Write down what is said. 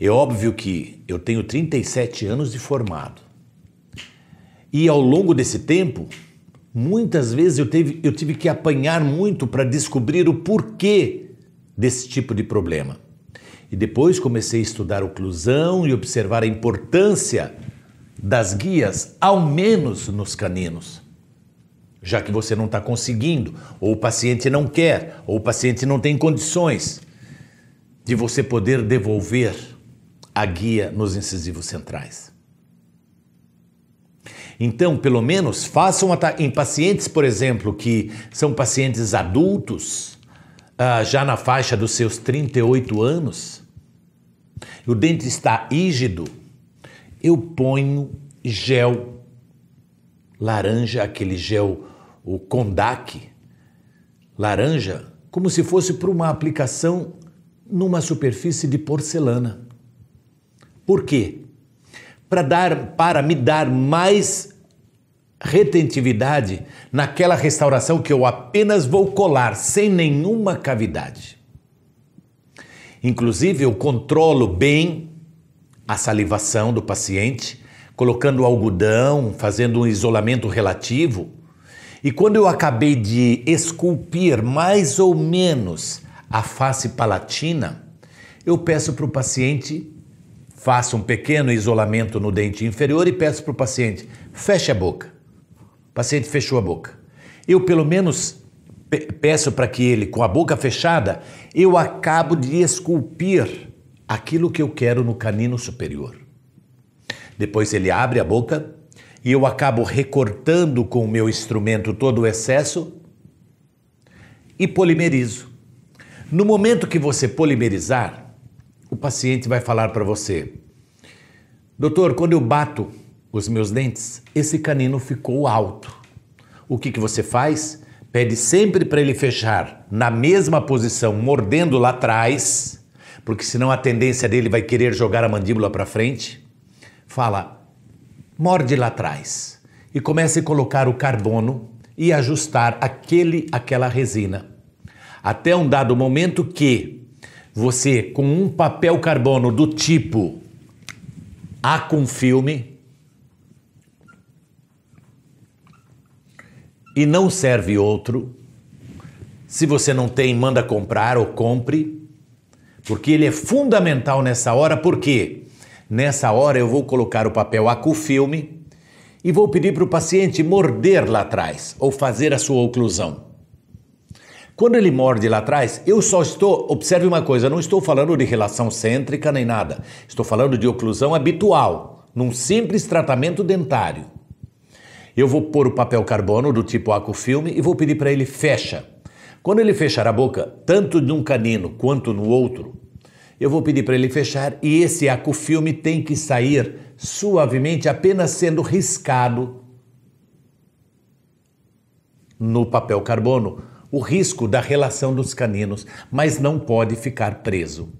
É óbvio que eu tenho 37 anos de formado. E ao longo desse tempo, muitas vezes eu, teve, eu tive que apanhar muito para descobrir o porquê desse tipo de problema. E depois comecei a estudar oclusão e observar a importância das guias, ao menos nos caninos. Já que você não está conseguindo, ou o paciente não quer, ou o paciente não tem condições de você poder devolver a guia nos incisivos centrais. Então, pelo menos façam em pacientes, por exemplo, que são pacientes adultos, ah, já na faixa dos seus 38 anos, o dente está rígido, eu ponho gel laranja, aquele gel, o Kondak, laranja, como se fosse para uma aplicação numa superfície de porcelana. Por quê? Para, dar, para me dar mais retentividade naquela restauração que eu apenas vou colar, sem nenhuma cavidade. Inclusive, eu controlo bem a salivação do paciente, colocando algodão, fazendo um isolamento relativo. E quando eu acabei de esculpir mais ou menos a face palatina, eu peço para o paciente Faça um pequeno isolamento no dente inferior e peço para o paciente: feche a boca. O paciente fechou a boca. Eu, pelo menos, peço para que ele, com a boca fechada, eu acabo de esculpir aquilo que eu quero no canino superior. Depois ele abre a boca e eu acabo recortando com o meu instrumento todo o excesso e polimerizo. No momento que você polimerizar, paciente vai falar para você: Doutor, quando eu bato os meus dentes, esse canino ficou alto. O que, que você faz? Pede sempre para ele fechar na mesma posição, mordendo lá atrás, porque senão a tendência dele vai querer jogar a mandíbula para frente. Fala, morde lá atrás e comece a colocar o carbono e ajustar aquele, aquela resina. Até um dado momento que você com um papel carbono do tipo A com filme e não serve outro. Se você não tem, manda comprar ou compre, porque ele é fundamental nessa hora, porque nessa hora eu vou colocar o papel A com filme e vou pedir para o paciente morder lá atrás ou fazer a sua oclusão. Quando ele morde lá atrás, eu só estou, observe uma coisa, não estou falando de relação cêntrica nem nada. Estou falando de oclusão habitual, num simples tratamento dentário. Eu vou pôr o papel carbono do tipo acufilme e vou pedir para ele fecha. Quando ele fechar a boca, tanto num canino quanto no outro, eu vou pedir para ele fechar e esse acufilme tem que sair suavemente, apenas sendo riscado no papel carbono o risco da relação dos caninos, mas não pode ficar preso.